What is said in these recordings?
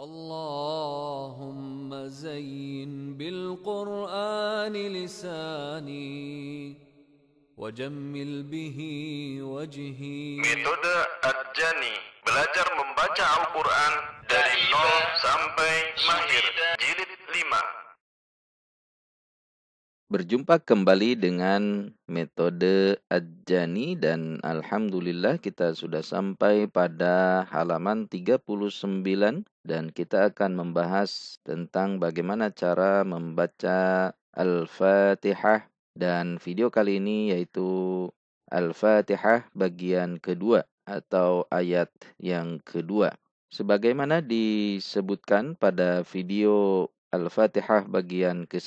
اللهم زين بالقران لساني وجمل به وجهي ميثود ارجاني belajar membaca Al-Qur'an dari nol sampai mahir Berjumpa kembali dengan metode Ajani dan Alhamdulillah kita sudah sampai pada halaman 39 dan kita akan membahas tentang bagaimana cara membaca Al-Fatihah dan video kali ini yaitu Al-Fatihah bagian kedua atau ayat yang kedua. Sebagaimana disebutkan pada video Al-Fatihah bagian ke-1,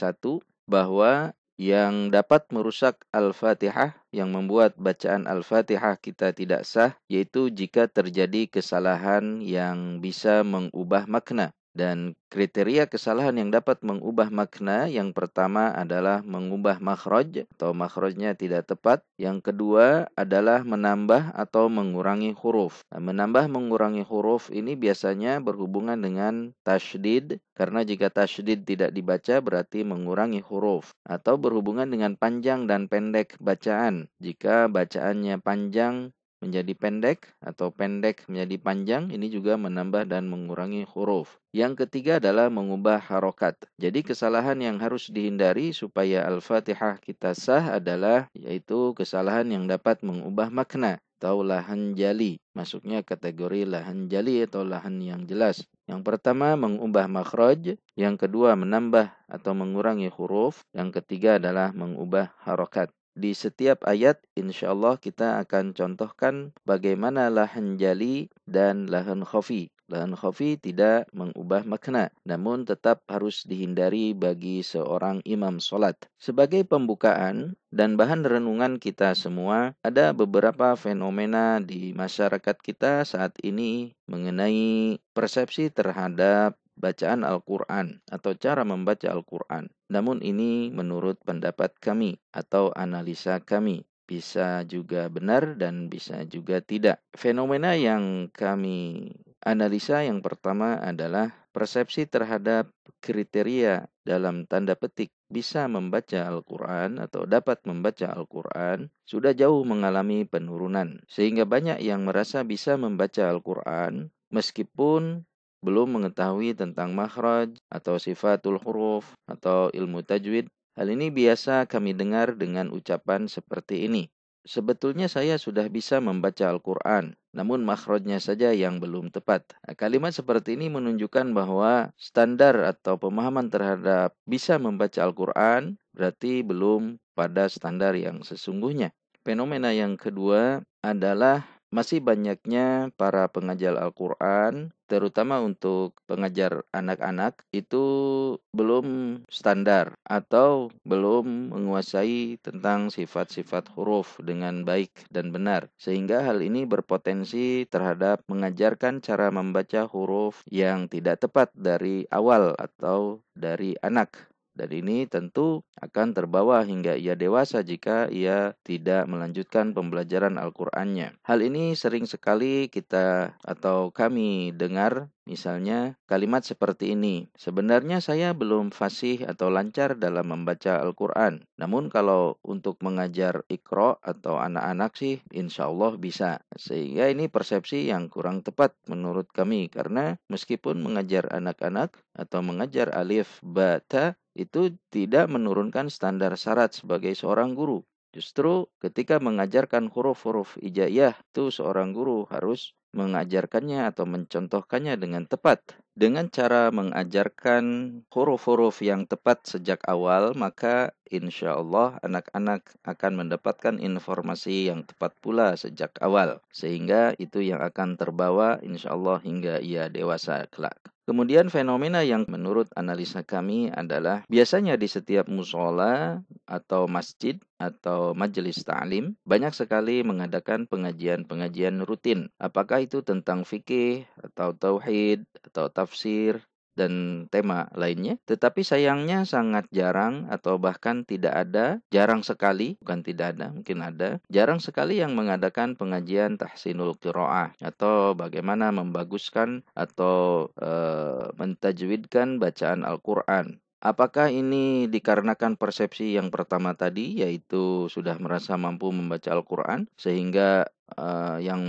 bahwa yang dapat merusak Al-Fatihah yang membuat bacaan Al-Fatihah kita tidak sah yaitu jika terjadi kesalahan yang bisa mengubah makna dan kriteria kesalahan yang dapat mengubah makna yang pertama adalah mengubah makhraj atau makhrajnya tidak tepat. Yang kedua adalah menambah atau mengurangi huruf. Nah, menambah mengurangi huruf ini biasanya berhubungan dengan tashdid. karena jika tashdid tidak dibaca berarti mengurangi huruf atau berhubungan dengan panjang dan pendek bacaan. Jika bacaannya panjang menjadi pendek atau pendek menjadi panjang ini juga menambah dan mengurangi huruf. Yang ketiga adalah mengubah harokat. Jadi kesalahan yang harus dihindari supaya Al-Fatihah kita sah adalah yaitu kesalahan yang dapat mengubah makna atau lahan jali. Masuknya kategori lahan jali atau lahan yang jelas. Yang pertama mengubah makhraj, yang kedua menambah atau mengurangi huruf, yang ketiga adalah mengubah harokat. Di setiap ayat, insya Allah kita akan contohkan bagaimana lahan jali dan lahan khafi. Lahan khafi tidak mengubah makna, namun tetap harus dihindari bagi seorang imam solat. Sebagai pembukaan dan bahan renungan kita semua, ada beberapa fenomena di masyarakat kita saat ini mengenai persepsi terhadap bacaan Al-Quran atau cara membaca Al-Quran. Namun ini menurut pendapat kami atau analisa kami bisa juga benar dan bisa juga tidak. Fenomena yang kami analisa yang pertama adalah persepsi terhadap kriteria dalam tanda petik bisa membaca Al-Quran atau dapat membaca Al-Quran sudah jauh mengalami penurunan, sehingga banyak yang merasa bisa membaca Al-Quran meskipun belum mengetahui tentang makhraj atau sifatul huruf atau ilmu tajwid, hal ini biasa kami dengar dengan ucapan seperti ini. Sebetulnya saya sudah bisa membaca Al-Quran, namun makhrajnya saja yang belum tepat. kalimat seperti ini menunjukkan bahwa standar atau pemahaman terhadap bisa membaca Al-Quran berarti belum pada standar yang sesungguhnya. Fenomena yang kedua adalah masih banyaknya para pengajar Al-Quran, terutama untuk pengajar anak-anak, itu belum standar atau belum menguasai tentang sifat-sifat huruf dengan baik dan benar, sehingga hal ini berpotensi terhadap mengajarkan cara membaca huruf yang tidak tepat dari awal atau dari anak. Dan ini tentu akan terbawa hingga ia dewasa jika ia tidak melanjutkan pembelajaran Al-Qur'annya. Hal ini sering sekali kita atau kami dengar Misalnya kalimat seperti ini, sebenarnya saya belum fasih atau lancar dalam membaca Al-Quran. Namun kalau untuk mengajar ikro atau anak-anak sih insya Allah bisa. Sehingga ini persepsi yang kurang tepat menurut kami karena meskipun mengajar anak-anak atau mengajar alif, bata, itu tidak menurunkan standar syarat sebagai seorang guru. Justru ketika mengajarkan huruf-huruf hijaiyah itu seorang guru harus mengajarkannya atau mencontohkannya dengan tepat. Dengan cara mengajarkan huruf-huruf yang tepat sejak awal, maka insya Allah anak-anak akan mendapatkan informasi yang tepat pula sejak awal. Sehingga itu yang akan terbawa insya Allah hingga ia dewasa kelak. Kemudian fenomena yang menurut analisa kami adalah biasanya di setiap musola atau masjid atau majelis ta'lim banyak sekali mengadakan pengajian-pengajian rutin. Apakah itu tentang fikih atau tauhid atau tafsir dan tema lainnya. Tetapi sayangnya sangat jarang atau bahkan tidak ada, jarang sekali, bukan tidak ada, mungkin ada, jarang sekali yang mengadakan pengajian tahsinul qiraah atau bagaimana membaguskan atau e, mentajwidkan bacaan Al-Qur'an. Apakah ini dikarenakan persepsi yang pertama tadi yaitu sudah merasa mampu membaca Al-Qur'an sehingga uh, yang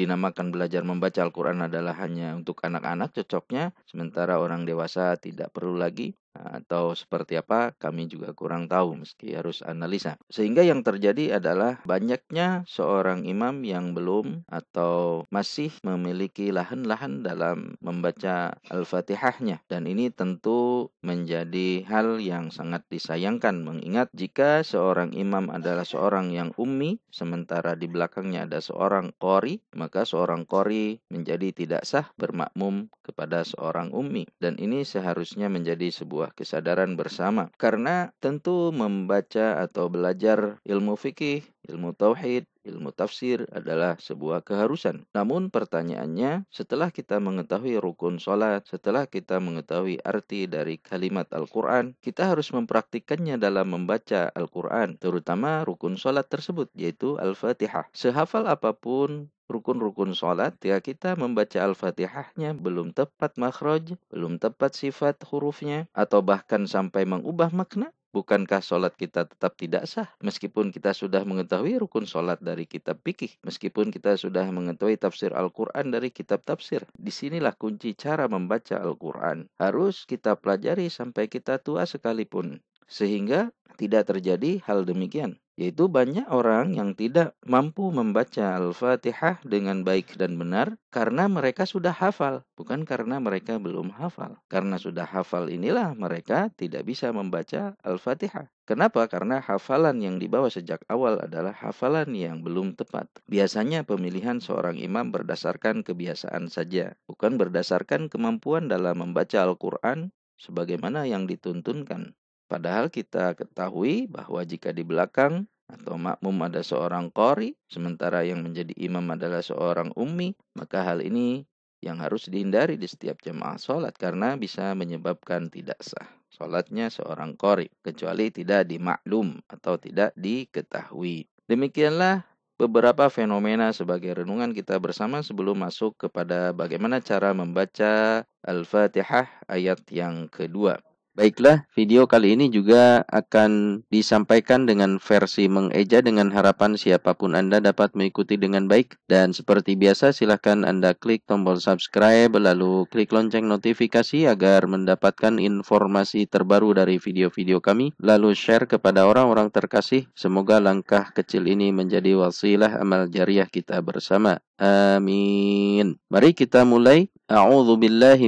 dinamakan belajar membaca Al-Quran adalah hanya untuk anak-anak cocoknya, sementara orang dewasa tidak perlu lagi atau seperti apa kami juga kurang tahu meski harus analisa. Sehingga yang terjadi adalah banyaknya seorang imam yang belum atau masih memiliki lahan-lahan dalam membaca Al-Fatihahnya dan ini tentu menjadi hal yang sangat disayangkan mengingat jika seorang imam adalah seorang yang ummi sementara di belakangnya ada seorang kori maka seorang kori menjadi tidak sah bermakmum kepada seorang ummi dan ini seharusnya menjadi sebuah sebuah kesadaran bersama. Karena tentu membaca atau belajar ilmu fikih, ilmu tauhid, ilmu tafsir adalah sebuah keharusan. Namun pertanyaannya, setelah kita mengetahui rukun solat, setelah kita mengetahui arti dari kalimat Al-Quran, kita harus mempraktikkannya dalam membaca Al-Quran, terutama rukun solat tersebut, yaitu Al-Fatihah. Sehafal apapun rukun-rukun sholat, ya kita membaca Al-Fatihahnya belum tepat makhraj, belum tepat sifat hurufnya, atau bahkan sampai mengubah makna, bukankah sholat kita tetap tidak sah? Meskipun kita sudah mengetahui rukun sholat dari kitab fikih, meskipun kita sudah mengetahui tafsir Al-Quran dari kitab tafsir. Disinilah kunci cara membaca Al-Quran. Harus kita pelajari sampai kita tua sekalipun. Sehingga tidak terjadi hal demikian yaitu banyak orang yang tidak mampu membaca Al-Fatihah dengan baik dan benar karena mereka sudah hafal, bukan karena mereka belum hafal. Karena sudah hafal inilah mereka tidak bisa membaca Al-Fatihah. Kenapa? Karena hafalan yang dibawa sejak awal adalah hafalan yang belum tepat. Biasanya pemilihan seorang imam berdasarkan kebiasaan saja, bukan berdasarkan kemampuan dalam membaca Al-Quran sebagaimana yang dituntunkan. Padahal kita ketahui bahwa jika di belakang atau makmum ada seorang kori, sementara yang menjadi imam adalah seorang ummi, maka hal ini yang harus dihindari di setiap jemaah sholat karena bisa menyebabkan tidak sah. Sholatnya seorang kori, kecuali tidak dimaklum atau tidak diketahui. Demikianlah beberapa fenomena sebagai renungan kita bersama sebelum masuk kepada bagaimana cara membaca Al-Fatihah ayat yang kedua. Baiklah, video kali ini juga akan disampaikan dengan versi mengeja dengan harapan siapapun Anda dapat mengikuti dengan baik. Dan seperti biasa silahkan Anda klik tombol subscribe lalu klik lonceng notifikasi agar mendapatkan informasi terbaru dari video-video kami. Lalu share kepada orang-orang terkasih. Semoga langkah kecil ini menjadi wasilah amal jariah kita bersama. Amin. Mari kita mulai. A'udzu billahi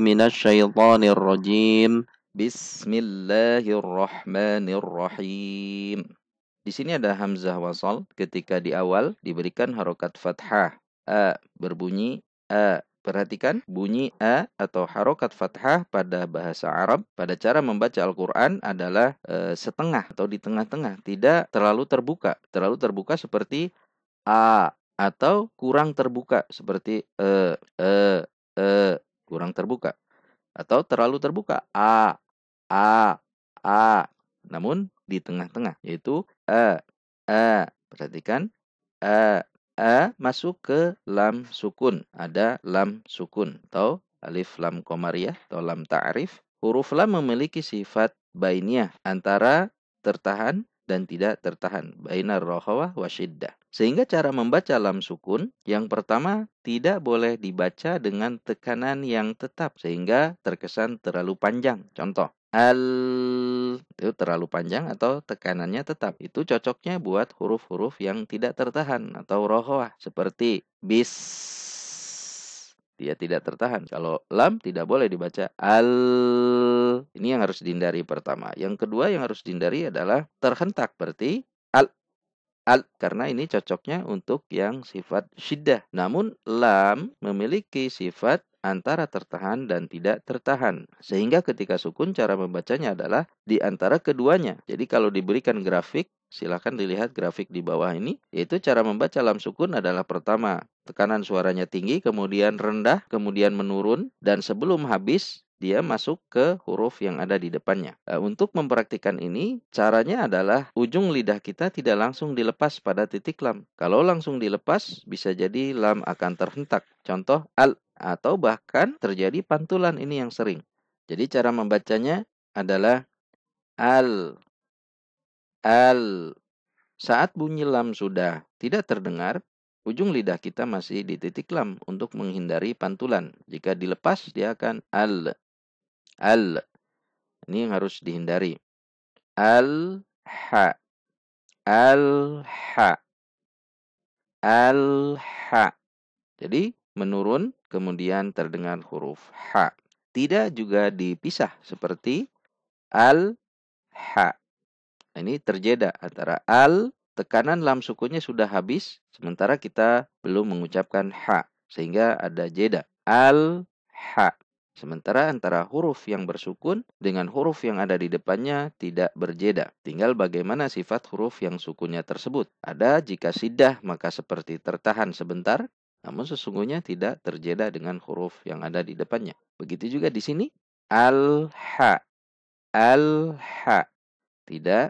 rajim. Bismillahirrahmanirrahim. Di sini ada hamzah wasal ketika di awal diberikan harokat fathah. A berbunyi A. Perhatikan bunyi A atau harokat fathah pada bahasa Arab pada cara membaca Al-Quran adalah e, setengah atau di tengah-tengah. Tidak terlalu terbuka. Terlalu terbuka seperti A atau kurang terbuka seperti E, E, E, kurang terbuka atau terlalu terbuka. A, A, A. Namun di tengah-tengah yaitu E, E. Perhatikan E, E masuk ke lam sukun. Ada lam sukun atau alif lam komariah atau lam ta'rif. Huruf lam memiliki sifat bainiah antara tertahan dan tidak tertahan. Bainar rohawah wa sehingga cara membaca lam sukun yang pertama tidak boleh dibaca dengan tekanan yang tetap sehingga terkesan terlalu panjang. Contoh, al itu terlalu panjang atau tekanannya tetap. Itu cocoknya buat huruf-huruf yang tidak tertahan atau rohoah seperti bis dia tidak tertahan. Kalau lam tidak boleh dibaca al. Ini yang harus dihindari pertama. Yang kedua yang harus dihindari adalah terhentak berarti al al karena ini cocoknya untuk yang sifat syiddah. Namun lam memiliki sifat antara tertahan dan tidak tertahan. Sehingga ketika sukun cara membacanya adalah di antara keduanya. Jadi kalau diberikan grafik, silakan dilihat grafik di bawah ini. Yaitu cara membaca lam sukun adalah pertama, tekanan suaranya tinggi, kemudian rendah, kemudian menurun, dan sebelum habis dia masuk ke huruf yang ada di depannya. Eh, untuk mempraktikkan ini, caranya adalah ujung lidah kita tidak langsung dilepas pada titik lam. Kalau langsung dilepas, bisa jadi lam akan terhentak. Contoh al atau bahkan terjadi pantulan ini yang sering. Jadi cara membacanya adalah al al saat bunyi lam sudah tidak terdengar, ujung lidah kita masih di titik lam untuk menghindari pantulan. Jika dilepas, dia akan al al ini yang harus dihindari al ha al ha al ha jadi menurun kemudian terdengar huruf ha tidak juga dipisah seperti al ha nah, ini terjeda antara al tekanan lam sukunya sudah habis sementara kita belum mengucapkan ha sehingga ada jeda al ha Sementara antara huruf yang bersukun dengan huruf yang ada di depannya tidak berjeda. Tinggal bagaimana sifat huruf yang sukunnya tersebut. Ada jika sidah maka seperti tertahan sebentar, namun sesungguhnya tidak terjeda dengan huruf yang ada di depannya. Begitu juga di sini al-ha. Al-ha. Tidak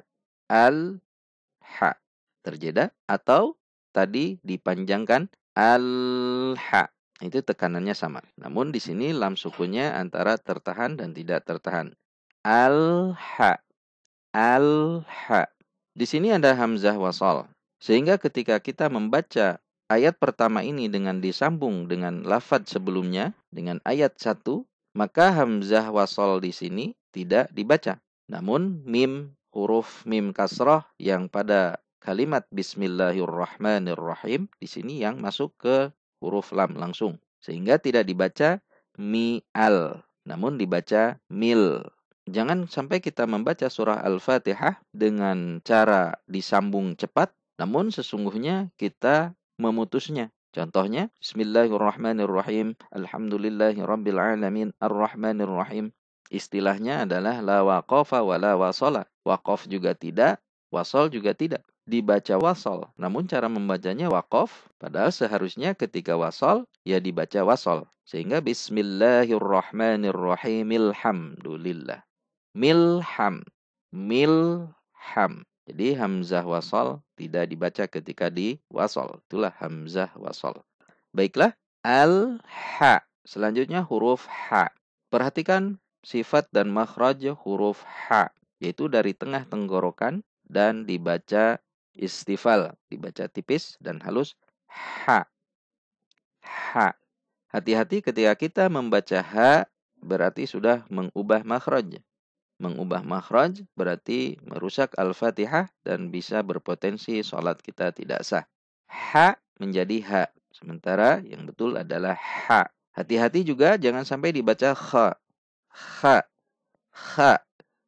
al-ha. Terjeda atau tadi dipanjangkan al-ha itu tekanannya sama. Namun di sini lam sukunya antara tertahan dan tidak tertahan. Al-ha. Al-ha. Di sini ada hamzah wasol. Sehingga ketika kita membaca ayat pertama ini dengan disambung dengan lafad sebelumnya, dengan ayat satu, maka hamzah wasol di sini tidak dibaca. Namun mim huruf mim kasroh yang pada kalimat bismillahirrahmanirrahim di sini yang masuk ke huruf lam langsung sehingga tidak dibaca mi'al namun dibaca mil. Jangan sampai kita membaca surah Al-Fatihah dengan cara disambung cepat namun sesungguhnya kita memutusnya. Contohnya Bismillahirrahmanirrahim Alhamdulillahirrabbilalamin ar Istilahnya adalah la waqafa wa la wasola Waqaf juga tidak, wasol juga tidak dibaca wasol, namun cara membacanya wakof, padahal seharusnya ketika wasol, ya dibaca wasol. Sehingga Bismillahirrahmanirrahimilhamdulillah. Milham, milham. Jadi hamzah wasol tidak dibaca ketika di wasol. Itulah hamzah wasol. Baiklah, al-ha. Selanjutnya huruf ha. Perhatikan sifat dan makhraj huruf ha, yaitu dari tengah tenggorokan dan dibaca Istifal dibaca tipis dan halus ha. Ha. Hati-hati ketika kita membaca ha berarti sudah mengubah makhraj. Mengubah makhraj berarti merusak Al-Fatihah dan bisa berpotensi sholat kita tidak sah. Ha menjadi ha. Sementara yang betul adalah ha. Hati-hati juga jangan sampai dibaca kha. Kha. Kha.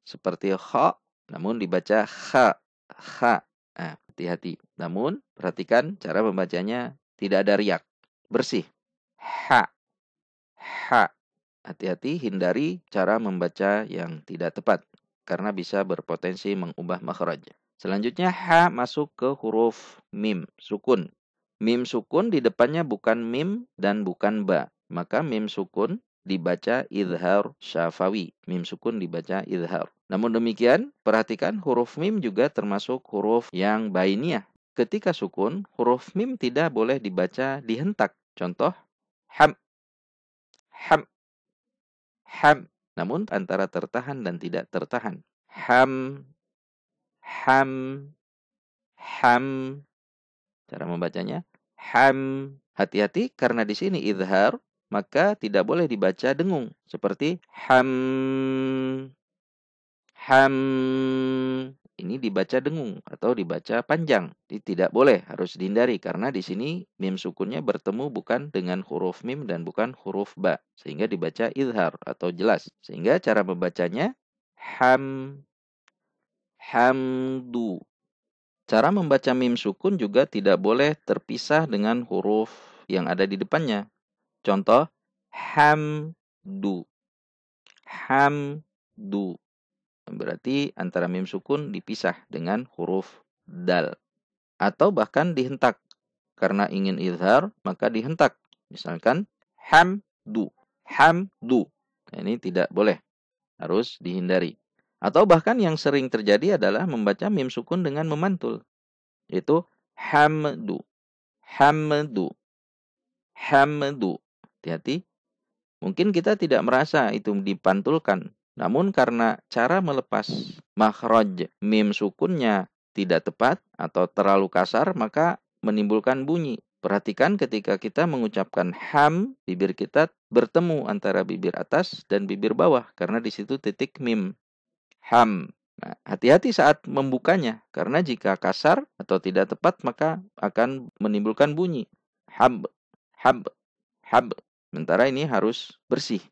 Seperti kha namun dibaca kha. Kha. Nah, hati-hati. Namun, perhatikan cara membacanya tidak ada riak. Bersih. Ha. Ha. Hati-hati, hindari cara membaca yang tidak tepat. Karena bisa berpotensi mengubah makhraj. Selanjutnya, ha masuk ke huruf mim, sukun. Mim sukun di depannya bukan mim dan bukan ba. Maka mim sukun dibaca idhar syafawi. Mim sukun dibaca idhar. Namun demikian, perhatikan huruf mim juga termasuk huruf yang bainiyah. Ketika sukun, huruf mim tidak boleh dibaca dihentak. Contoh, ham, ham, ham. Namun antara tertahan dan tidak tertahan. Ham, ham, ham. Cara membacanya, ham. Hati-hati karena di sini idhar, maka tidak boleh dibaca dengung. Seperti ham, ham ini dibaca dengung atau dibaca panjang. Ini tidak boleh, harus dihindari karena di sini mim sukunnya bertemu bukan dengan huruf mim dan bukan huruf ba, sehingga dibaca izhar atau jelas. Sehingga cara membacanya ham hamdu. Cara membaca mim sukun juga tidak boleh terpisah dengan huruf yang ada di depannya. Contoh hamdu. Hamdu. Berarti antara mim sukun dipisah dengan huruf dal. Atau bahkan dihentak. Karena ingin izhar, maka dihentak. Misalkan hamdu. Hamdu. Nah, ini tidak boleh. Harus dihindari. Atau bahkan yang sering terjadi adalah membaca mim sukun dengan memantul. yaitu hamdu. Hamdu. Hamdu. Hati-hati. Mungkin kita tidak merasa itu dipantulkan. Namun karena cara melepas makhraj mim sukunnya tidak tepat atau terlalu kasar, maka menimbulkan bunyi. Perhatikan ketika kita mengucapkan ham, bibir kita bertemu antara bibir atas dan bibir bawah karena di situ titik mim. Ham. Nah, hati-hati saat membukanya karena jika kasar atau tidak tepat maka akan menimbulkan bunyi hab hab hab. Sementara ini harus bersih.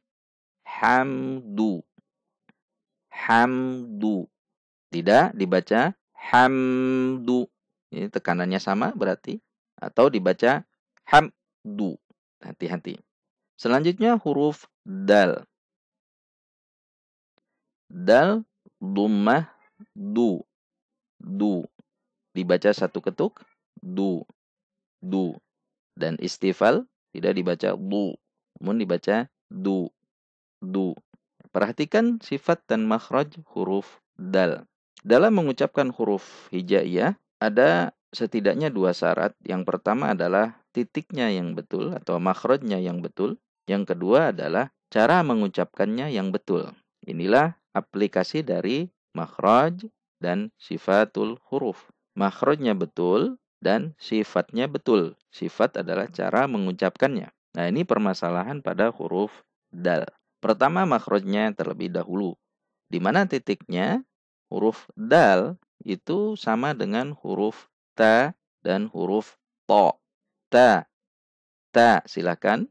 Hamdu hamdu. Tidak dibaca hamdu. Ini tekanannya sama berarti atau dibaca hamdu. Hati-hati. Selanjutnya huruf dal. Dal dummah du. Du. Dibaca satu ketuk du. Du. Dan istifal tidak dibaca du, namun dibaca du. Du. Perhatikan sifat dan makhraj huruf dal. Dalam mengucapkan huruf hijaiyah, ada setidaknya dua syarat. Yang pertama adalah titiknya yang betul atau makhrajnya yang betul. Yang kedua adalah cara mengucapkannya yang betul. Inilah aplikasi dari makhraj dan sifatul huruf. Makhrajnya betul dan sifatnya betul. Sifat adalah cara mengucapkannya. Nah, ini permasalahan pada huruf dal. Pertama makrojnya terlebih dahulu, di mana titiknya huruf dal itu sama dengan huruf ta dan huruf to. Ta, ta, silakan.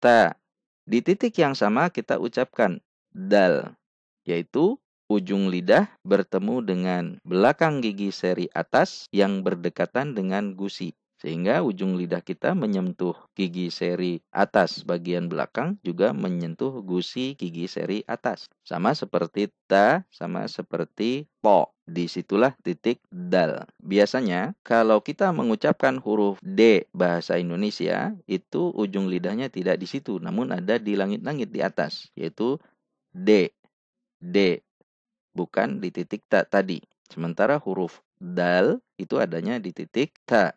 Ta. Di titik yang sama kita ucapkan dal, yaitu ujung lidah bertemu dengan belakang gigi seri atas yang berdekatan dengan gusi sehingga ujung lidah kita menyentuh gigi seri atas bagian belakang juga menyentuh gusi gigi seri atas. Sama seperti ta, sama seperti po. Disitulah titik dal. Biasanya kalau kita mengucapkan huruf D bahasa Indonesia itu ujung lidahnya tidak di situ namun ada di langit-langit di atas yaitu D. D bukan di titik ta tadi. Sementara huruf dal itu adanya di titik ta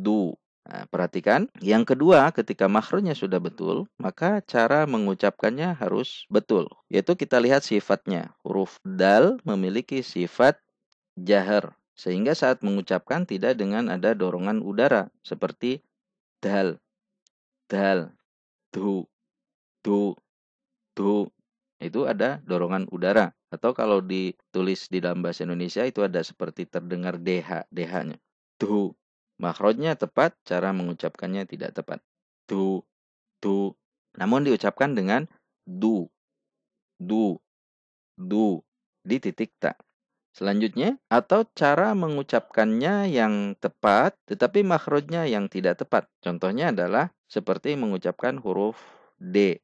du. Nah, perhatikan, yang kedua ketika makronya sudah betul, maka cara mengucapkannya harus betul. Yaitu kita lihat sifatnya. Huruf dal memiliki sifat jahar, sehingga saat mengucapkan tidak dengan ada dorongan udara seperti dal, dal, du, du, du. Itu ada dorongan udara. Atau kalau ditulis di dalam bahasa Indonesia itu ada seperti terdengar DH, DH-nya. Du, Makhrajnya tepat, cara mengucapkannya tidak tepat. Du, du. Namun diucapkan dengan du, du, du di titik tak. Selanjutnya, atau cara mengucapkannya yang tepat, tetapi makhrajnya yang tidak tepat. Contohnya adalah seperti mengucapkan huruf D,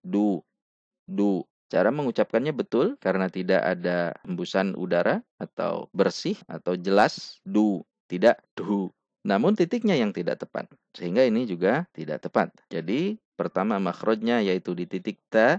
du, du. Cara mengucapkannya betul karena tidak ada hembusan udara atau bersih atau jelas, du, tidak duhu. Namun titiknya yang tidak tepat. Sehingga ini juga tidak tepat. Jadi pertama makhrajnya yaitu di titik ta,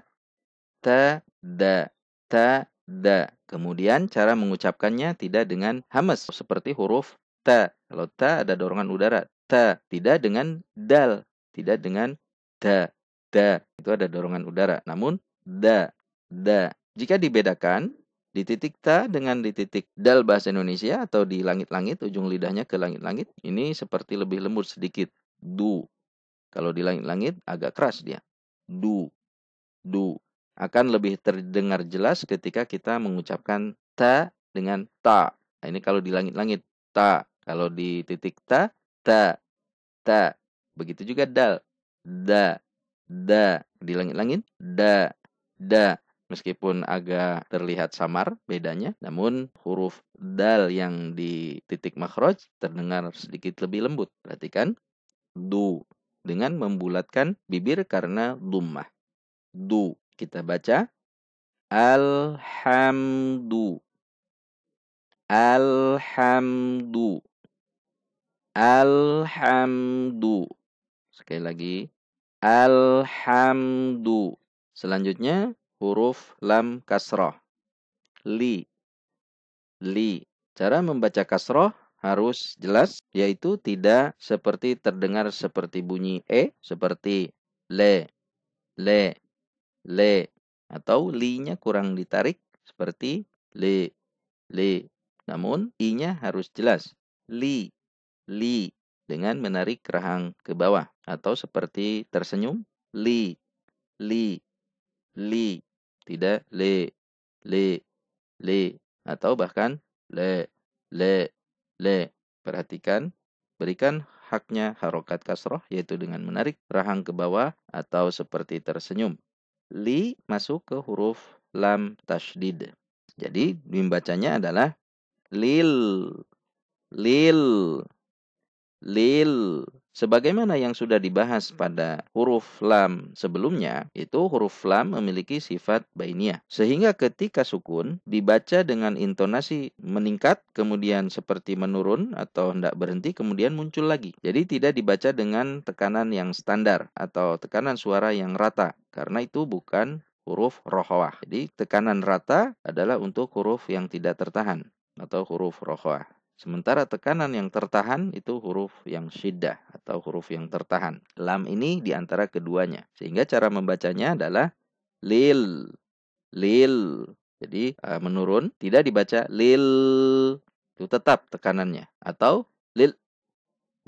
ta, da, ta, da. Kemudian cara mengucapkannya tidak dengan hames seperti huruf ta. Kalau ta ada dorongan udara. Ta tidak dengan dal, tidak dengan da, da. Itu ada dorongan udara. Namun da, da. Jika dibedakan, di titik ta dengan di titik dal bahasa Indonesia atau di langit-langit ujung lidahnya ke langit-langit ini seperti lebih lembut sedikit du kalau di langit-langit agak keras dia du du akan lebih terdengar jelas ketika kita mengucapkan ta dengan ta nah, ini kalau di langit-langit ta kalau di titik ta ta ta begitu juga dal da da di langit-langit da da Meskipun agak terlihat samar bedanya, namun huruf dal yang di titik makroj terdengar sedikit lebih lembut. Perhatikan, du dengan membulatkan bibir karena dummah. Du kita baca alhamdu alhamdu alhamdu sekali lagi alhamdu selanjutnya huruf lam kasroh. Li. Li. Cara membaca kasroh harus jelas, yaitu tidak seperti terdengar seperti bunyi E, seperti le, le, le. Atau li-nya kurang ditarik, seperti le, le. Namun, i-nya harus jelas. Li, li. Dengan menarik rahang ke bawah. Atau seperti tersenyum, li, li, li tidak le le le atau bahkan le le le perhatikan berikan haknya harokat kasroh yaitu dengan menarik rahang ke bawah atau seperti tersenyum li masuk ke huruf lam tashdid jadi bacanya adalah lil lil lil. Sebagaimana yang sudah dibahas pada huruf lam sebelumnya, itu huruf lam memiliki sifat bainiyah. Sehingga ketika sukun dibaca dengan intonasi meningkat, kemudian seperti menurun atau hendak berhenti, kemudian muncul lagi. Jadi tidak dibaca dengan tekanan yang standar atau tekanan suara yang rata. Karena itu bukan huruf rohawah. Jadi tekanan rata adalah untuk huruf yang tidak tertahan atau huruf rohawah. Sementara tekanan yang tertahan itu huruf yang syiddah atau huruf yang tertahan. Lam ini di antara keduanya. Sehingga cara membacanya adalah lil. Lil. Jadi e, menurun, tidak dibaca lil. Itu tetap tekanannya. Atau lil.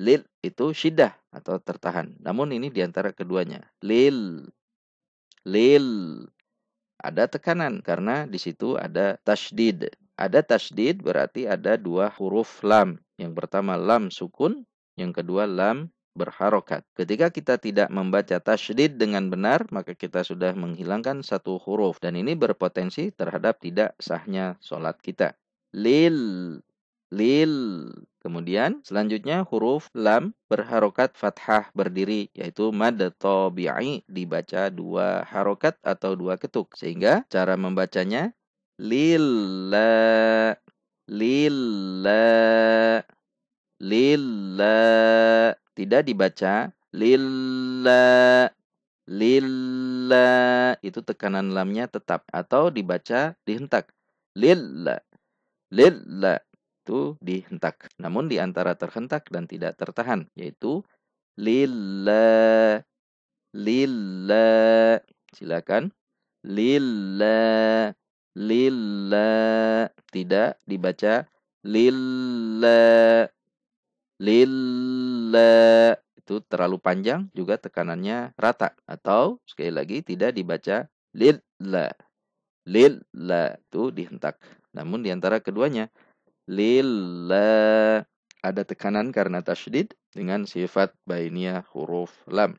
Lil itu syiddah atau tertahan. Namun ini di antara keduanya. Lil. Lil. Ada tekanan karena di situ ada tashdid. Ada tasdid berarti ada dua huruf lam. Yang pertama lam sukun, yang kedua lam berharokat. Ketika kita tidak membaca tasdid dengan benar, maka kita sudah menghilangkan satu huruf. Dan ini berpotensi terhadap tidak sahnya sholat kita. Lil, lil. Kemudian selanjutnya huruf lam berharokat fathah berdiri yaitu mad tobi'i dibaca dua harokat atau dua ketuk sehingga cara membacanya lilla lilla lilla tidak dibaca lilla lilla itu tekanan lamnya tetap atau dibaca dihentak lilla lilla itu dihentak namun di antara terhentak dan tidak tertahan yaitu lilla lilla silakan lilla Lilla tidak dibaca lilla lilla itu terlalu panjang juga tekanannya rata atau sekali lagi tidak dibaca lilla lilla itu dihentak namun diantara keduanya lilla ada tekanan karena tasydid dengan sifat bainiyah huruf lam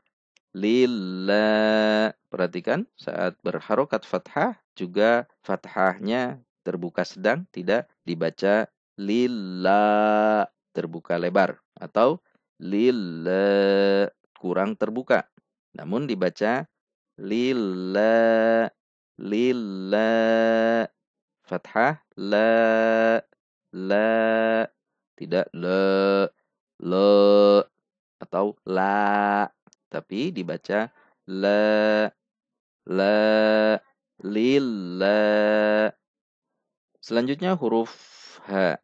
lilla. Perhatikan saat berharokat fathah juga fathahnya terbuka sedang tidak dibaca lilla terbuka lebar atau lilla kurang terbuka. Namun dibaca lilla lilla fathah la la tidak le le atau la tapi dibaca la la lila Selanjutnya huruf H.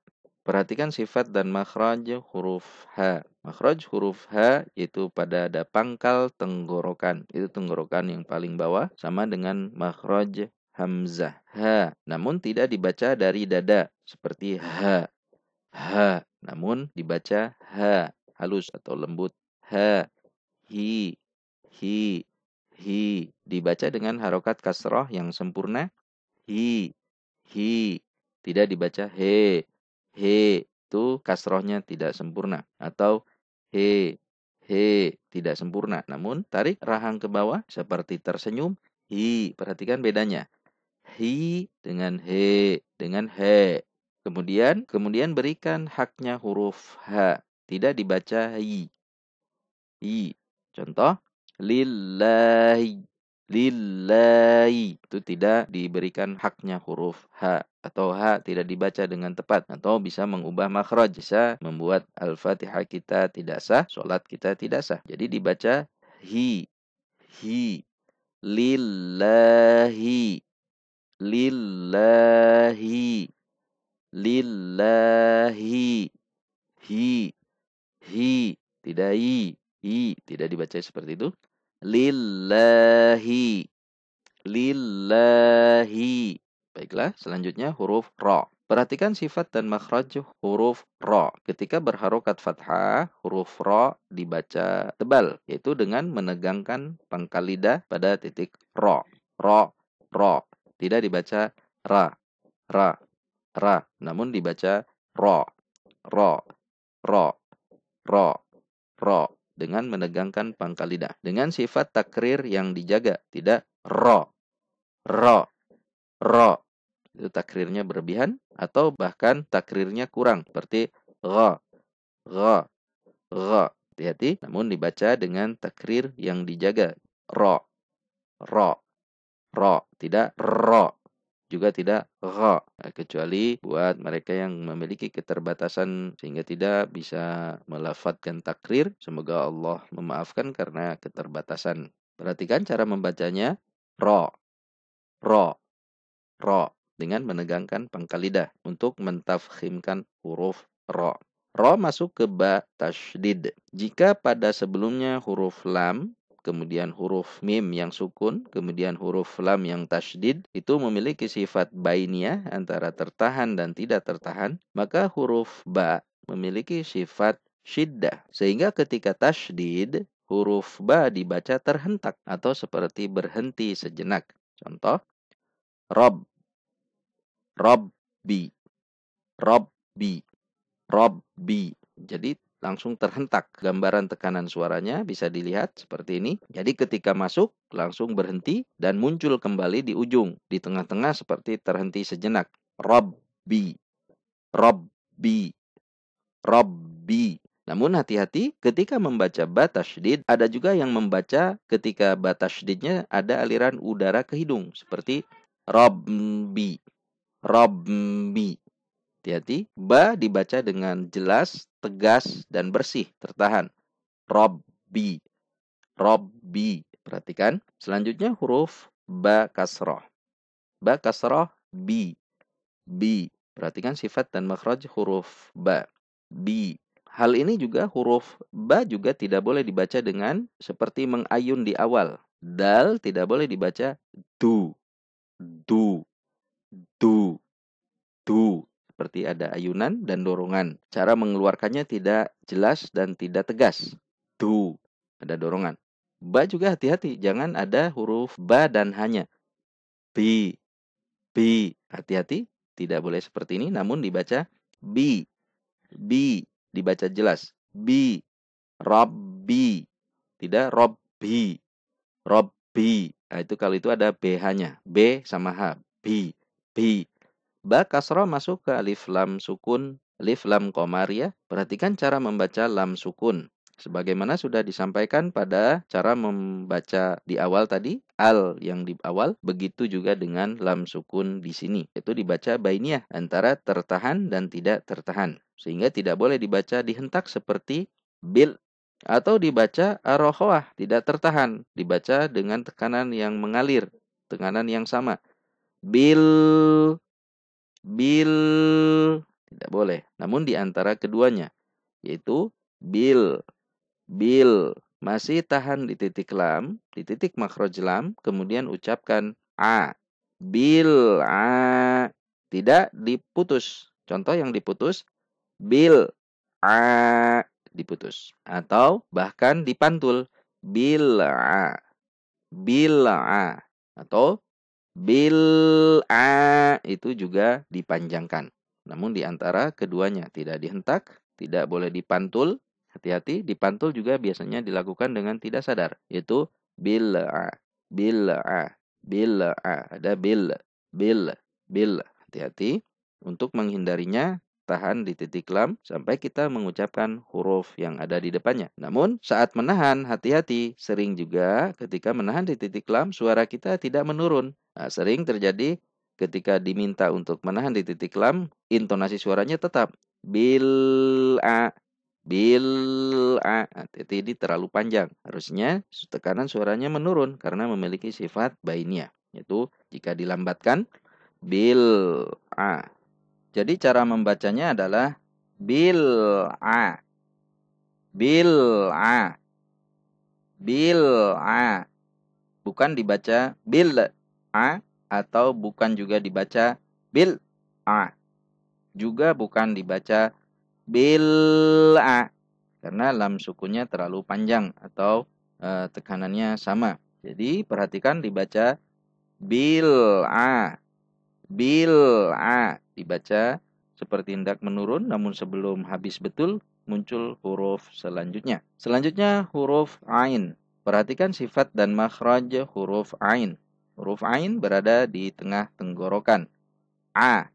Perhatikan sifat dan makhraj huruf H. Makhraj huruf H yaitu pada ada pangkal tenggorokan. Itu tenggorokan yang paling bawah sama dengan makhraj hamzah H. Namun tidak dibaca dari dada seperti H. H. Namun dibaca H halus atau lembut H hi, hi, hi. Dibaca dengan harokat kasroh yang sempurna. Hi, hi. Tidak dibaca he, he. Itu kasrohnya tidak sempurna. Atau he, he. Tidak sempurna. Namun tarik rahang ke bawah seperti tersenyum. Hi, perhatikan bedanya. Hi dengan he, dengan he. Kemudian, kemudian berikan haknya huruf H. Tidak dibaca i, I. Contoh, lillahi. Lillahi. Itu tidak diberikan haknya huruf H. Atau H tidak dibaca dengan tepat. Atau bisa mengubah makhraj. Bisa membuat Al-Fatihah kita tidak sah. Sholat kita tidak sah. Jadi dibaca hi. Hi. Lillahi. Lillahi. Lillahi. Hi. Hi. Tidak i lillahi tidak dibaca seperti itu lillahi lillahi baiklah selanjutnya huruf ro perhatikan sifat dan makhraj huruf ro ketika berharokat fathah huruf ro dibaca tebal yaitu dengan menegangkan pangkal lidah pada titik ra ra ra tidak dibaca ra ra ra namun dibaca ro ro ro ro ro dengan menegangkan pangkal lidah dengan sifat takrir yang dijaga tidak ro ro ro itu takrirnya berlebihan atau bahkan takrirnya kurang seperti ro ro ro hati-hati namun dibaca dengan takrir yang dijaga ro ro ro tidak ro juga tidak ro eh, kecuali buat mereka yang memiliki keterbatasan sehingga tidak bisa melafatkan takrir semoga Allah memaafkan karena keterbatasan perhatikan cara membacanya ro ro ro dengan menegangkan pangkal lidah untuk mentafhimkan huruf ro ro masuk ke ba tasdid jika pada sebelumnya huruf lam kemudian huruf mim yang sukun, kemudian huruf lam yang tasdid, itu memiliki sifat bainia antara tertahan dan tidak tertahan, maka huruf ba memiliki sifat syiddah. Sehingga ketika tasdid, huruf ba dibaca terhentak atau seperti berhenti sejenak. Contoh, rob, robbi, robbi, robbi. Jadi langsung terhentak. Gambaran tekanan suaranya bisa dilihat seperti ini. Jadi ketika masuk langsung berhenti dan muncul kembali di ujung, di tengah-tengah seperti terhenti sejenak. Robbi, Robbi, Robbi. Namun hati-hati ketika membaca batas did, ada juga yang membaca ketika batas didnya ada aliran udara ke hidung seperti robbi, robbi. Hati-hati, ba dibaca dengan jelas tegas dan bersih, tertahan. Robbi. Robbi. Perhatikan. Selanjutnya huruf ba kasroh. Ba kasroh bi. Bi. Perhatikan sifat dan makhraj huruf ba. Bi. Hal ini juga huruf ba juga tidak boleh dibaca dengan seperti mengayun di awal. Dal tidak boleh dibaca du. Du. Du. Du seperti ada ayunan dan dorongan. Cara mengeluarkannya tidak jelas dan tidak tegas. Du, ada dorongan. Ba juga hati-hati, jangan ada huruf ba dan hanya. Bi, bi, hati-hati, tidak boleh seperti ini, namun dibaca bi, bi, dibaca jelas. Bi, Robbi, tidak Robbi, Robbi. Nah, itu kalau itu ada BH-nya, B sama H, bi, bi. Ba kasro masuk ke alif lam sukun, alif lam komaria. Ya. Perhatikan cara membaca lam sukun. Sebagaimana sudah disampaikan pada cara membaca di awal tadi, al yang di awal, begitu juga dengan lam sukun di sini. Itu dibaca bainiyah antara tertahan dan tidak tertahan. Sehingga tidak boleh dibaca dihentak seperti bil atau dibaca arohoah tidak tertahan. Dibaca dengan tekanan yang mengalir, tekanan yang sama. Bil bil tidak boleh. Namun di antara keduanya yaitu bil bil masih tahan di titik lam, di titik makroj lam, kemudian ucapkan a bil a tidak diputus. Contoh yang diputus bil a diputus atau bahkan dipantul bil a bil a atau bil a itu juga dipanjangkan. Namun di antara keduanya tidak dihentak, tidak boleh dipantul. Hati-hati, dipantul juga biasanya dilakukan dengan tidak sadar, yaitu bil a, bil a, bil a, ada bil, bil, bil. Hati-hati untuk menghindarinya tahan di titik lam sampai kita mengucapkan huruf yang ada di depannya. Namun, saat menahan, hati-hati. Sering juga ketika menahan di titik lam, suara kita tidak menurun. Nah, sering terjadi ketika diminta untuk menahan di titik lam, intonasi suaranya tetap. Bil a bil a hati-hati nah, ini terlalu panjang. Harusnya tekanan suaranya menurun karena memiliki sifat bainia. Yaitu jika dilambatkan bil a jadi cara membacanya adalah bil bil a, a, bil a, Bukan dibaca bil a atau bukan juga dibaca bil a Juga bukan dibaca bil a karena lam sukunya terlalu panjang atau e, tekanannya sama. Jadi perhatikan dibaca bil a, bil a. Dibaca seperti hendak menurun namun sebelum habis betul muncul huruf selanjutnya. Selanjutnya huruf ain. Perhatikan sifat dan makhraj huruf ain. Huruf ain berada di tengah tenggorokan. A.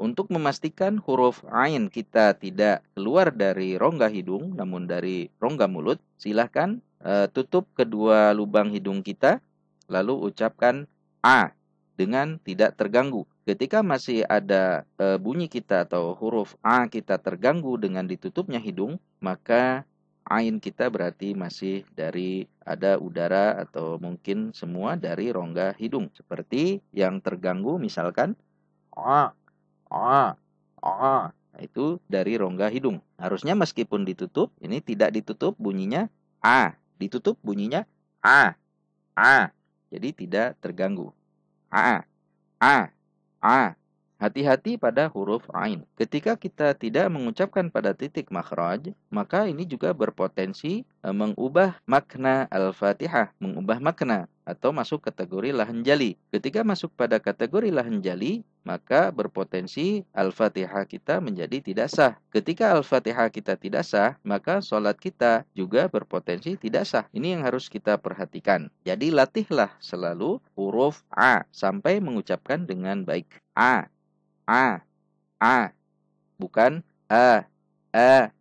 Untuk memastikan huruf ain kita tidak keluar dari rongga hidung namun dari rongga mulut, silahkan e, tutup kedua lubang hidung kita lalu ucapkan A dengan tidak terganggu. Ketika masih ada e, bunyi kita atau huruf A kita terganggu dengan ditutupnya hidung, maka ain kita berarti masih dari ada udara atau mungkin semua dari rongga hidung. Seperti yang terganggu misalkan a a a nah, itu dari rongga hidung. Harusnya meskipun ditutup, ini tidak ditutup bunyinya a, ditutup bunyinya a a. Jadi tidak terganggu. a a. a. A. Hati-hati pada huruf ain. Ketika kita tidak mengucapkan pada titik makhraj, maka ini juga berpotensi e, mengubah makna Al-Fatihah, mengubah makna atau masuk kategori lahan jali. Ketika masuk pada kategori lahan jali, maka berpotensi Al-Fatihah kita menjadi tidak sah. Ketika Al-Fatihah kita tidak sah, maka sholat kita juga berpotensi tidak sah. Ini yang harus kita perhatikan. Jadi latihlah selalu huruf A sampai mengucapkan dengan baik. A, A, A. Bukan A, A,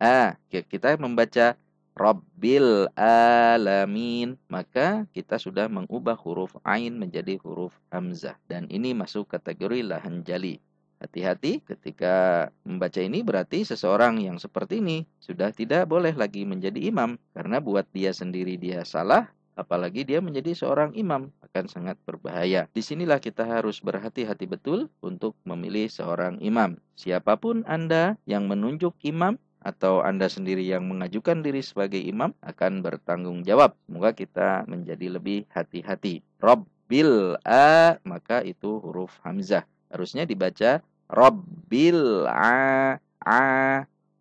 e, A. E. Kita membaca Rabbil alamin. Maka kita sudah mengubah huruf ain menjadi huruf hamzah dan ini masuk kategori lahan jali. Hati-hati ketika membaca ini berarti seseorang yang seperti ini sudah tidak boleh lagi menjadi imam karena buat dia sendiri dia salah apalagi dia menjadi seorang imam akan sangat berbahaya. Disinilah kita harus berhati-hati betul untuk memilih seorang imam. Siapapun Anda yang menunjuk imam, atau Anda sendiri yang mengajukan diri sebagai imam akan bertanggung jawab. Semoga kita menjadi lebih hati-hati. Robbil a maka itu huruf hamzah. Harusnya dibaca Robbil a a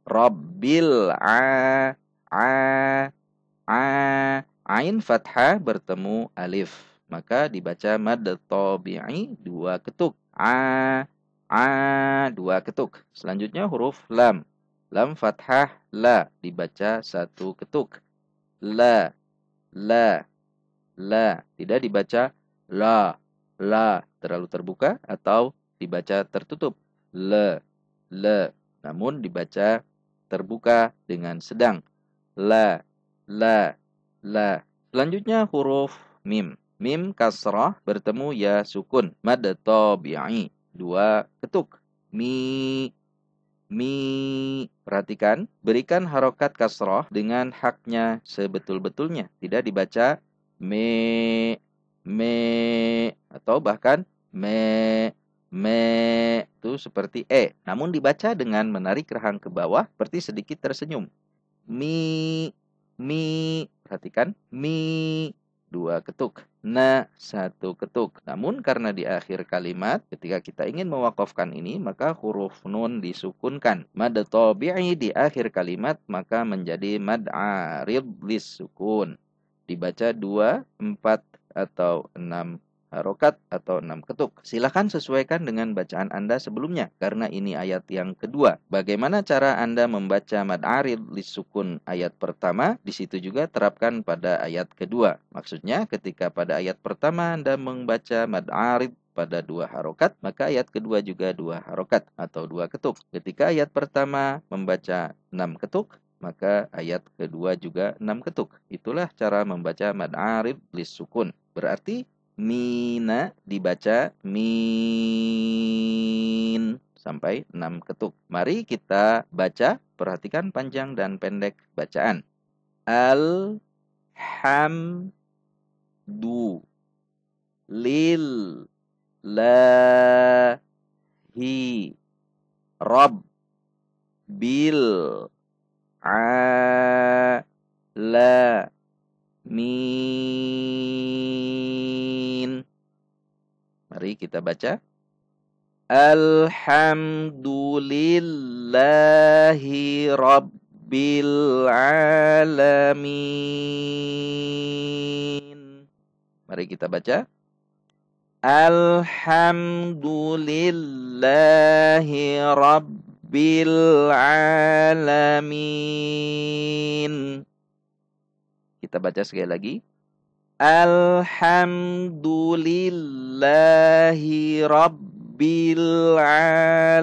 Robbil a a a ain fathah bertemu alif. Maka dibaca mad tabi'i dua ketuk. A a dua ketuk. Selanjutnya huruf lam Lam fathah la dibaca satu ketuk. La, la, la. Tidak dibaca la, la. Terlalu terbuka atau dibaca tertutup. Le, le. Namun dibaca terbuka dengan sedang. La, la, la. Selanjutnya huruf mim. Mim kasrah bertemu ya sukun. Mad tabi'i. Dua ketuk. Mi, mi. Perhatikan, berikan harokat kasroh dengan haknya sebetul-betulnya. Tidak dibaca me, me, atau bahkan me, me. Itu seperti e. Namun dibaca dengan menarik rahang ke bawah seperti sedikit tersenyum. Mi, mi. Perhatikan, mi. Dua ketuk na satu ketuk. Namun karena di akhir kalimat ketika kita ingin mewakafkan ini maka huruf nun disukunkan. Mad tabi'i di akhir kalimat maka menjadi mad arid disukun. Dibaca dua, empat atau enam harokat atau enam ketuk. Silahkan sesuaikan dengan bacaan Anda sebelumnya, karena ini ayat yang kedua. Bagaimana cara Anda membaca mad arid mad'arid sukun ayat pertama? Di situ juga terapkan pada ayat kedua. Maksudnya, ketika pada ayat pertama Anda membaca mad arid pada dua harokat, maka ayat kedua juga dua harokat atau dua ketuk. Ketika ayat pertama membaca enam ketuk, maka ayat kedua juga enam ketuk. Itulah cara membaca mad arid li sukun. Berarti mina dibaca min sampai enam ketuk. Mari kita baca, perhatikan panjang dan pendek bacaan. Al lil lahi rob bil Mim. Mari kita baca. Alhamdulillahi Rabbil Alamin. Mari kita baca. Alhamdulillahi Rabbil Alamin. Kita baca sekali lagi. Alhamdulillahi Rabbil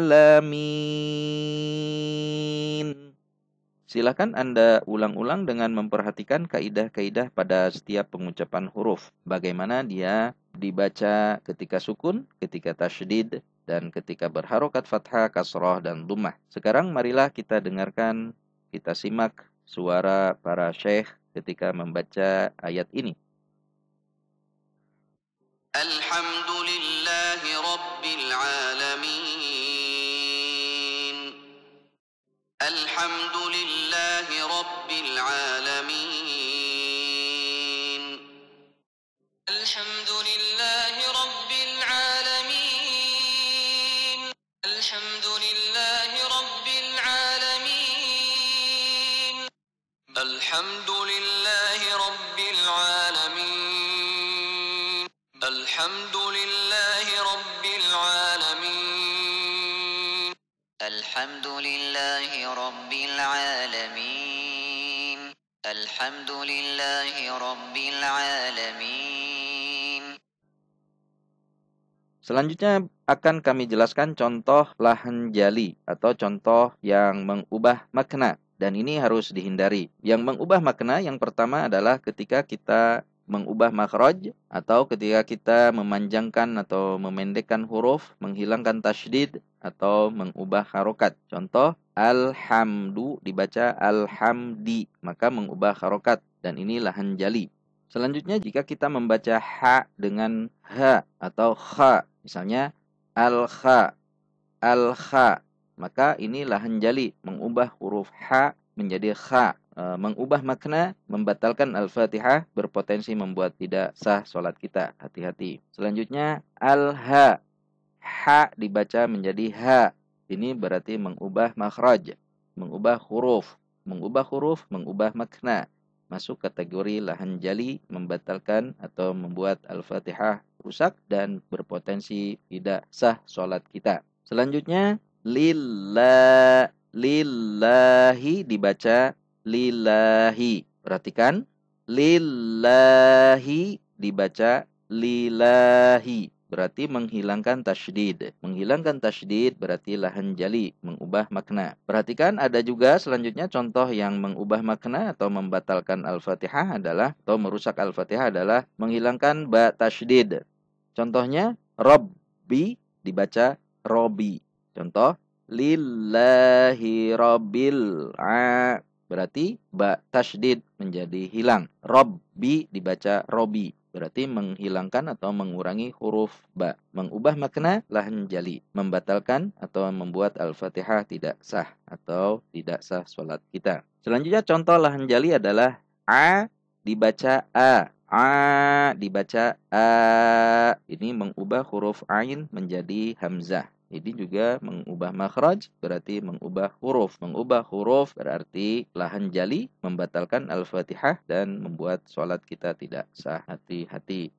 Alamin. Silahkan Anda ulang-ulang dengan memperhatikan kaidah-kaidah pada setiap pengucapan huruf. Bagaimana dia dibaca ketika sukun, ketika tasydid, dan ketika berharokat fathah, kasroh, dan dumah. Sekarang marilah kita dengarkan, kita simak suara para syekh ketika membaca ayat ini. Alhamdulillahirrabbilalamin Alhamdulillahirrabbilalamin Alhamdulillahirrabbilalamin Selanjutnya akan kami jelaskan contoh lahan jali atau contoh yang mengubah makna dan ini harus dihindari. Yang mengubah makna yang pertama adalah ketika kita mengubah makroj atau ketika kita memanjangkan atau memendekkan huruf, menghilangkan tasydid atau mengubah harokat. Contoh alhamdu dibaca alhamdi, maka mengubah harokat dan ini lahan jali. Selanjutnya jika kita membaca ha dengan ha atau kha Misalnya al-kha al-kha maka ini lahan jali mengubah huruf h menjadi h e, mengubah makna membatalkan al-fatihah berpotensi membuat tidak sah sholat kita hati-hati selanjutnya al h ha dibaca menjadi h ini berarti mengubah makhraj mengubah huruf mengubah huruf mengubah makna masuk kategori lahan jali membatalkan atau membuat al-fatihah rusak dan berpotensi tidak sah sholat kita. Selanjutnya, lila, lillahi dibaca lillahi. Perhatikan, lillahi dibaca lillahi berarti menghilangkan tashdid. Menghilangkan tashdid berarti lahan jali, mengubah makna. Perhatikan ada juga selanjutnya contoh yang mengubah makna atau membatalkan Al-Fatihah adalah atau merusak Al-Fatihah adalah menghilangkan ba tasydid. Contohnya Robbi dibaca Robi. Contoh lillahi Robil a berarti ba tasdid menjadi hilang. Robbi dibaca Robi berarti menghilangkan atau mengurangi huruf ba, mengubah makna lahan jali, membatalkan atau membuat al-fatihah tidak sah atau tidak sah sholat kita. Selanjutnya contoh lahan jali adalah a dibaca a, a dibaca a ini mengubah huruf ain menjadi hamzah ini juga mengubah makhraj berarti mengubah huruf. Mengubah huruf berarti lahan jali membatalkan al-fatihah dan membuat sholat kita tidak sah hati-hati.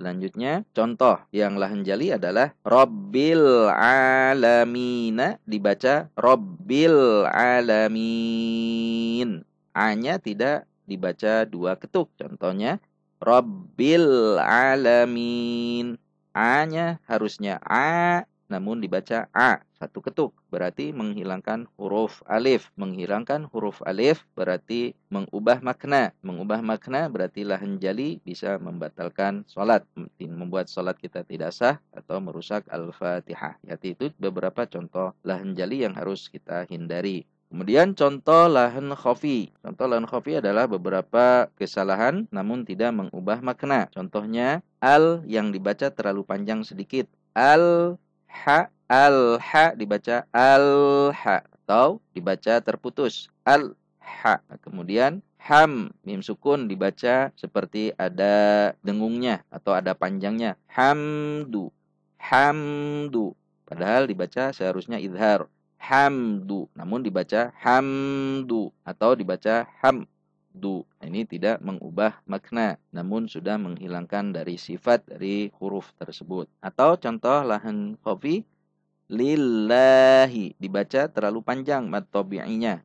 Selanjutnya, contoh yang lahan jali adalah Robbil alamina dibaca Rabbil alamin. A-nya tidak dibaca dua ketuk. Contohnya, Rabbil alamin. A-nya harusnya A, namun dibaca A. Satu ketuk berarti menghilangkan huruf alif. Menghilangkan huruf alif berarti mengubah makna. Mengubah makna berarti lahan jali bisa membatalkan sholat. Membuat sholat kita tidak sah atau merusak al-fatihah. Yaitu itu beberapa contoh lahan jali yang harus kita hindari. Kemudian contoh lahan khafi. Contoh lahan khafi adalah beberapa kesalahan namun tidak mengubah makna. Contohnya al yang dibaca terlalu panjang sedikit. Al ha al ha dibaca al ha atau dibaca terputus. Al ha. Nah, kemudian ham mim sukun dibaca seperti ada dengungnya atau ada panjangnya. Hamdu. Hamdu. Padahal dibaca seharusnya idhar hamdu. Namun dibaca hamdu atau dibaca Hamdu. Ini tidak mengubah makna, namun sudah menghilangkan dari sifat dari huruf tersebut. Atau contoh lahan kopi lillahi dibaca terlalu panjang matobiinya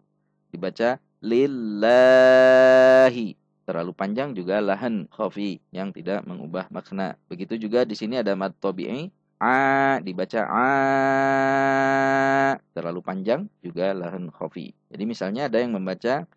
Dibaca lillahi terlalu panjang juga lahan kopi yang tidak mengubah makna. Begitu juga di sini ada mad tabi'i a dibaca a terlalu panjang juga lahan kofi. Jadi misalnya ada yang membaca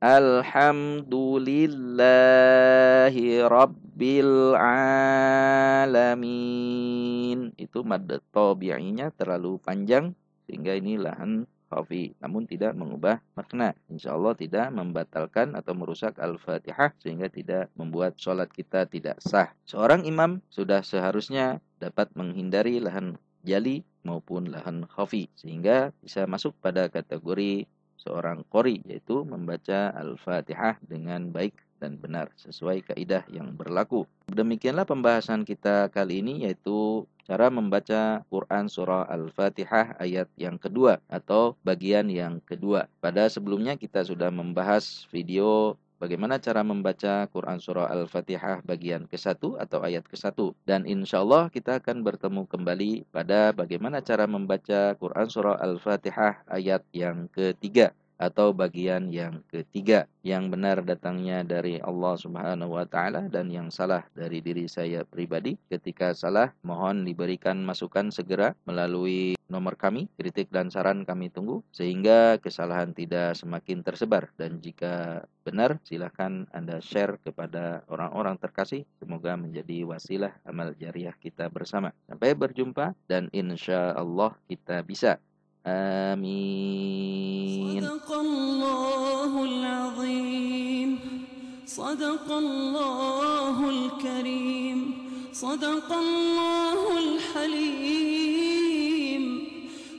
Alhamdulillahi Rabbil Alamin Itu mad tabi'inya terlalu panjang Sehingga ini lahan khafi namun tidak mengubah makna insya Allah tidak membatalkan atau merusak al-fatihah sehingga tidak membuat sholat kita tidak sah seorang imam sudah seharusnya dapat menghindari lahan jali maupun lahan khafi sehingga bisa masuk pada kategori seorang kori yaitu membaca al-fatihah dengan baik dan benar sesuai kaidah yang berlaku. Demikianlah pembahasan kita kali ini yaitu cara membaca Quran surah Al-Fatihah ayat yang kedua atau bagian yang kedua. Pada sebelumnya kita sudah membahas video bagaimana cara membaca Quran Surah Al-Fatihah bagian ke-1 atau ayat ke-1. Dan insya Allah kita akan bertemu kembali pada bagaimana cara membaca Quran Surah Al-Fatihah ayat yang ketiga atau bagian yang ketiga yang benar datangnya dari Allah Subhanahu wa taala dan yang salah dari diri saya pribadi ketika salah mohon diberikan masukan segera melalui nomor kami kritik dan saran kami tunggu sehingga kesalahan tidak semakin tersebar dan jika benar silahkan Anda share kepada orang-orang terkasih semoga menjadi wasilah amal jariah kita bersama sampai berjumpa dan insya Allah kita bisa آمين صدق الله العظيم صدق الله الكريم صدق الله الحليم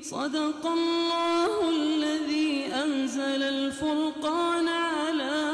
صدق الله الذي أنزل الفرقان على